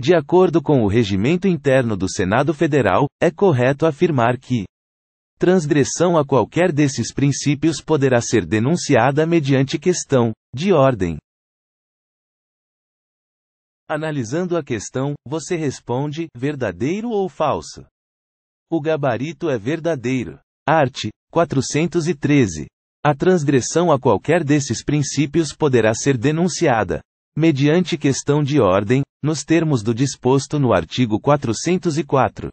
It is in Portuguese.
De acordo com o regimento interno do Senado Federal, é correto afirmar que transgressão a qualquer desses princípios poderá ser denunciada mediante questão de ordem. Analisando a questão, você responde: verdadeiro ou falso? O gabarito é verdadeiro. Art. 413. A transgressão a qualquer desses princípios poderá ser denunciada, mediante questão de ordem, nos termos do disposto no artigo 404.